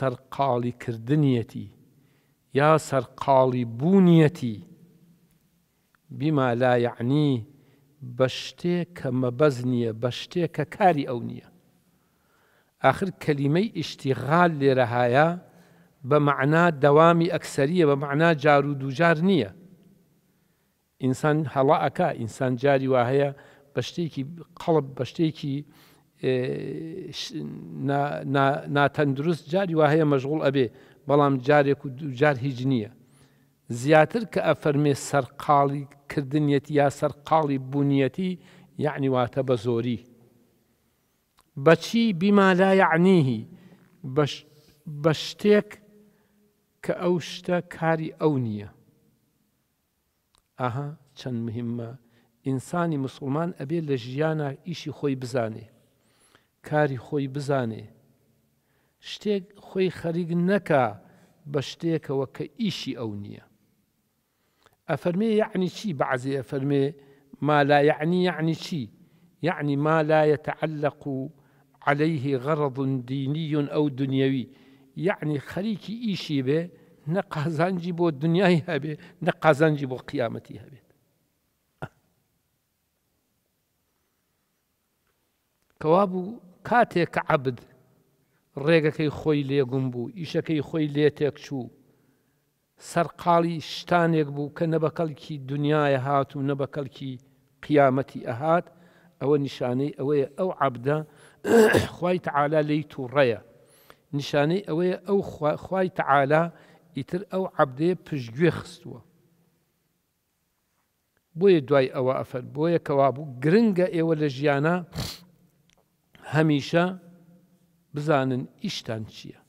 سەرقاڵیکردنیەتی یا سەرقاڵی بوونیەتی بیما لا یعنی بە شتێک کە مەبەز نییە بە شتێک کە کاری ئەو نییە آخر کەلیمەی ئیشتیغال لێرەهایە بە معنا دەوامی ئەکسریە بە معنا جار و دووجار نییە ئینسان هەڵا ئەکا ئینسان جاری وا هەیە بە شتێکی قەڵب بە شتێکی ناتەندروست جاری وهەیە مەژغوڵ ئەبێ بەڵام جارێک و دوجار هیچ نییە زیاتر کە ئەفەرمێ سەرقاڵی کردنیەتی یا سەرقاڵی بوونیەتی یعنی واتە بە زۆری بەچی بیمالا یعنیهی بە شتێک کە ئەو شتە کاری ئەو نییە ئاها چەند مهمە ئینسانی مسلمان ئەبێ لە ژیانە ئیشی خۆی بزانێ کاری خۆی بزانێ شتێک خۆی خەریک نەکا بە شتێکەوە کە ئیشی ئەو نییە ئەفەرمێ یعنی چی بەعزی ئەفەرمێ ما لا یعنی یعنی چی یعنی ما لا يتعلق عليه غرض ديني أو دنيوي یعنی خەریکی ئیشی به نقازان قازانجی بۆ دنیای هەبێ نە قازانجی بۆ قیامەتی هەبێت به بوو کاتێک کە عبد ڕێگەکەی خۆی لێگوم بوو ئیشەکەی خۆی لێتێک چوو سەرقاڵی شتانێک بوو کە نەبەکەلکی دنیاە هات و نەبەکەلکی قیامەتی ئەهات ئەوە نیشانەی ئەوەیە ئەو عبدە خی تعالا لی تووڕەیە نیشانەی ئەوەیە ئەو خی تعالا ئیتر ئەو عبدەیە پشتگوێ خستووە بۆیە دوای ئەوە ئەفەر بۆیە کەوابوو گرنگە ئێوە لە ژیانە هەمیشە بزانن ئیشتان چییە